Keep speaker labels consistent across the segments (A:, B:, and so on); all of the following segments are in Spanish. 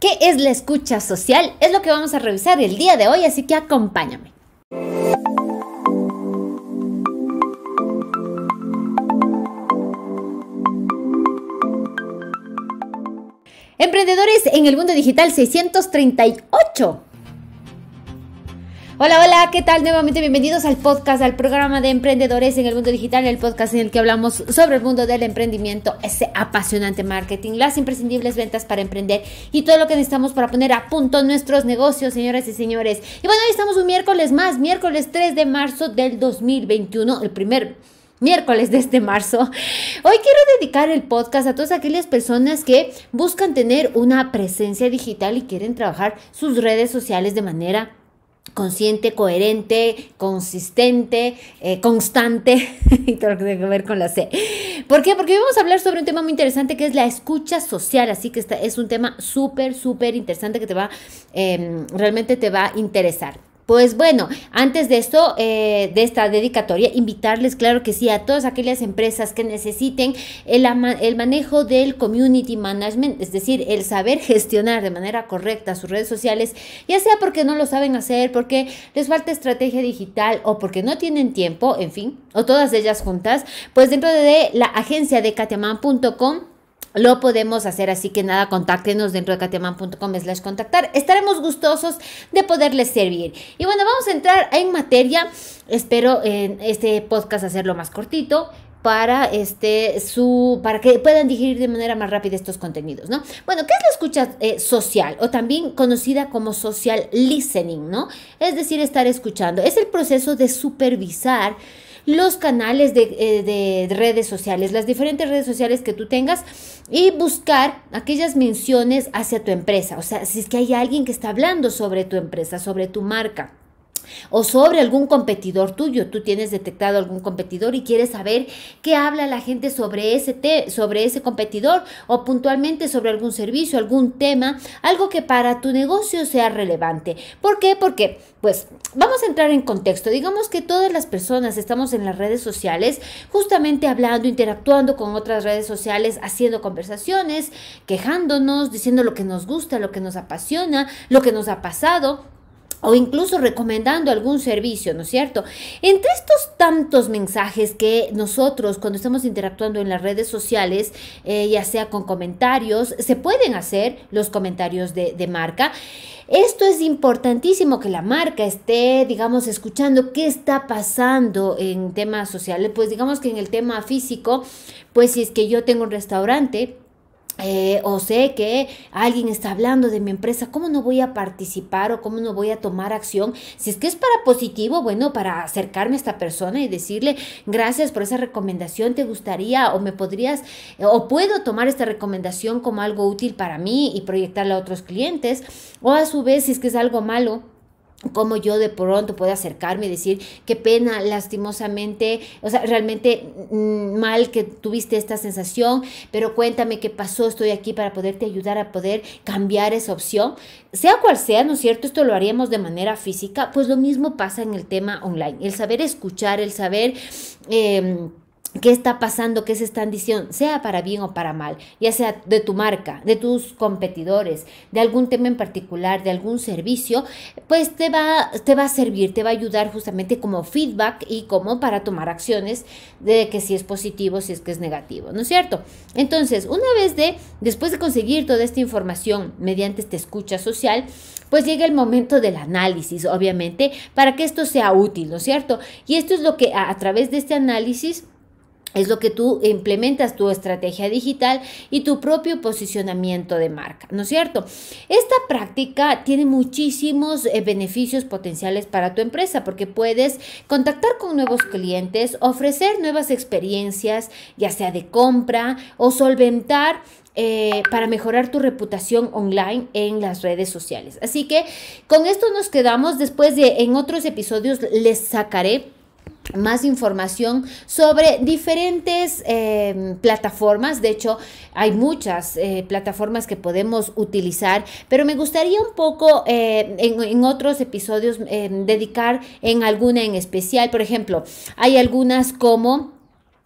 A: ¿Qué es la escucha social? Es lo que vamos a revisar el día de hoy, así que acompáñame. Emprendedores en el mundo digital 638. Hola, hola, ¿qué tal? Nuevamente bienvenidos al podcast, al programa de emprendedores en el mundo digital, el podcast en el que hablamos sobre el mundo del emprendimiento, ese apasionante marketing, las imprescindibles ventas para emprender y todo lo que necesitamos para poner a punto nuestros negocios, señoras y señores. Y bueno, hoy estamos un miércoles más, miércoles 3 de marzo del 2021, el primer miércoles de este marzo. Hoy quiero dedicar el podcast a todas aquellas personas que buscan tener una presencia digital y quieren trabajar sus redes sociales de manera consciente, coherente, consistente, eh, constante y todo lo que tiene que ver con la C. ¿Por qué? Porque hoy vamos a hablar sobre un tema muy interesante que es la escucha social, así que es un tema súper, súper interesante que te va, em, realmente te va a interesar. Pues bueno, antes de esto, eh, de esta dedicatoria, invitarles, claro que sí, a todas aquellas empresas que necesiten el, el, manejo del community management, es decir, el saber gestionar de manera correcta sus redes sociales, ya sea porque no lo saben hacer, porque les falta estrategia digital o porque no tienen tiempo, en fin, o todas ellas juntas, pues dentro de la agencia de katiaman.com lo podemos hacer, así que nada, contáctenos dentro de katiaman.com slash contactar. Estaremos gustosos de poderles servir. Y bueno, vamos a entrar en materia. Espero en este podcast hacerlo más cortito para este su para que puedan digerir de manera más rápida estos contenidos, ¿no? Bueno, ¿qué es la escucha eh, social o también conocida como social listening, ¿no? Es decir, estar escuchando. Es el proceso de supervisar los canales eh, de, redes sociales, las diferentes redes sociales que tú tengas y buscar aquellas menciones hacia tu empresa. O sea, si es que hay alguien que está hablando sobre tu empresa, sobre tu marca o sobre algún competidor tuyo. Tú tienes detectado algún competidor y quieres saber qué habla la gente sobre ese, sobre ese competidor o puntualmente sobre algún servicio, algún tema, algo que para tu negocio sea relevante. ¿Por qué? Porque, pues, vamos a entrar en contexto. Digamos que todas las personas estamos en las redes sociales justamente hablando, interactuando con otras redes sociales, haciendo conversaciones, quejándonos, diciendo lo que nos gusta, lo que nos apasiona, lo que nos ha pasado o incluso recomendando algún servicio, ¿no es cierto? Entre estos tantos mensajes que nosotros cuando estamos interactuando en las redes sociales, eh, ya sea con comentarios, se pueden hacer los comentarios de, de marca. Esto es importantísimo que la marca esté, digamos, escuchando qué está pasando en temas sociales. Pues digamos que en el tema físico, pues si es que yo tengo un restaurante, eh, o sé que alguien está hablando de mi empresa, ¿cómo no voy a participar o cómo no voy a tomar acción? Si es que es para positivo, bueno, para acercarme a esta persona y decirle, gracias por esa recomendación, te gustaría o me podrías, o puedo tomar esta recomendación como algo útil para mí y proyectarla a otros clientes, o a su vez, si es que es algo malo, como yo de pronto puedo acercarme y decir, qué pena, lastimosamente, o sea, realmente mm, mal que tuviste esta sensación, pero cuéntame qué pasó, estoy aquí para poderte ayudar a poder cambiar esa opción. Sea cual sea, ¿no es cierto? Esto lo haríamos de manera física, pues lo mismo pasa en el tema online, el saber escuchar, el saber... Em, qué está pasando, qué es esta diciendo, sea para bien o para mal, ya sea de tu marca, de tus competidores, de algún tema en particular, de algún servicio, pues te va, te va a servir, te va a ayudar justamente como feedback y como para tomar acciones de que si es positivo, si es que es negativo, ¿no es cierto? Entonces, una vez de, después de conseguir toda esta información mediante esta escucha social, pues llega el momento del análisis, obviamente, para que esto sea útil, ¿no es cierto? Y esto es lo que a través de este análisis, es lo que tú implementas tu estrategia digital y tu propio posicionamiento de marca, ¿no es cierto? Esta práctica tiene muchísimos eh, beneficios potenciales para tu empresa porque puedes contactar con nuevos clientes, ofrecer nuevas experiencias, ya sea de compra o solventar eh, para mejorar tu reputación online en las redes sociales. Así que con esto nos quedamos. Después de en otros episodios les sacaré más información sobre diferentes eh, plataformas. De hecho, hay muchas eh, plataformas que podemos utilizar, pero me gustaría un poco eh, en, otros episodios dedicar en alguna en especial. Por ejemplo, hay algunas como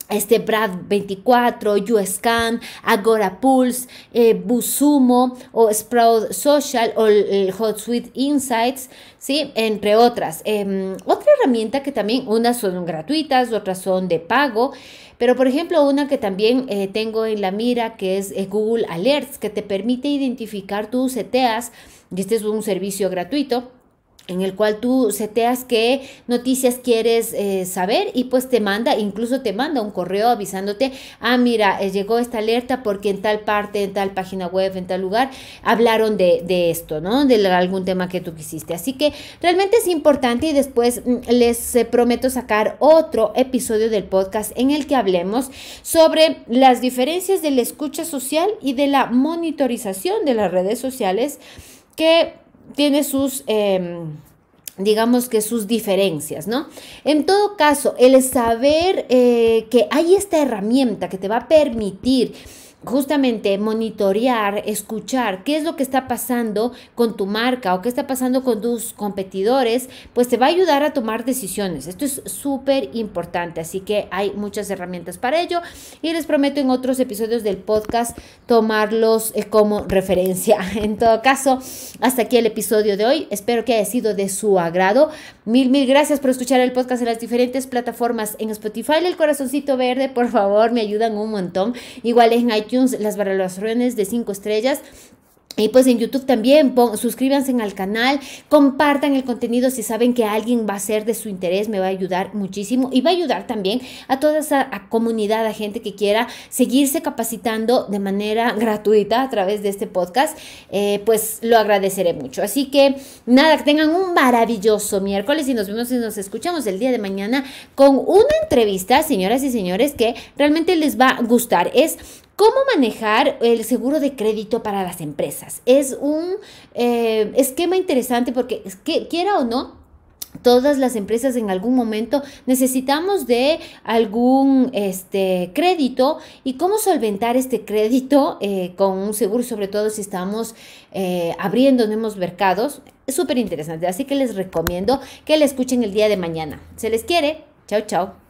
A: este Brad 24, Uscan, Agora Pulse, eh, Busumo o Sprout Social o el Suite Insights, ¿sí? entre otras. Em, otra herramienta que también, unas son gratuitas, otras son de pago, pero por ejemplo una que también eh, tengo en la mira que es eh, Google Alerts, que te permite identificar tus ETAs, y este es un servicio gratuito en el cual tú seteas qué noticias quieres eh, saber y pues te manda, incluso te manda un correo avisándote, ah, mira, eh, llegó esta alerta porque en tal parte, en tal página web, en tal lugar, hablaron de, esto, ¿no? De algún tema que tú quisiste. Así que realmente es importante y después mm, les eh, prometo sacar otro episodio del podcast en el que hablemos sobre las diferencias de la escucha social y de la monitorización de las redes sociales que tiene sus... Em, digamos que sus diferencias, ¿no? En todo caso, el saber eh, que hay esta herramienta que te va a permitir justamente monitorear, escuchar qué es lo que está pasando con tu marca o qué está pasando con tus competidores, pues te va a ayudar a tomar decisiones. Esto es súper importante, así que hay muchas herramientas para ello y les prometo en otros episodios del podcast tomarlos eh, como referencia. En todo caso, hasta aquí el episodio de hoy. Espero que haya sido de su agrado. Mil, mil gracias por escuchar el podcast en las diferentes plataformas en Spotify, el corazoncito verde, por favor, me ayudan un montón. Igual en iTunes las valoraciones de 5 estrellas. Y pues en YouTube también, suscríbanse al canal, compartan el contenido si saben que alguien va a ser de su interés, me va a ayudar muchísimo y va a ayudar también a toda esa comunidad, a gente que quiera seguirse capacitando de manera gratuita a través de este podcast, eh, pues lo agradeceré mucho. Así que nada, que tengan un maravilloso miércoles y nos vemos y nos escuchamos el día de mañana con una entrevista, señoras y señores, que realmente les va a gustar. Es ¿Cómo manejar el seguro de crédito para las empresas? Es un eh, esquema interesante porque, es que, quiera o no, todas las empresas en algún momento necesitamos de algún este crédito y cómo solventar este crédito eh, con un seguro sobre todo si estamos eh, abriendo nuevos mercados es súper interesante así que les recomiendo que le escuchen el día de mañana se les quiere chao chao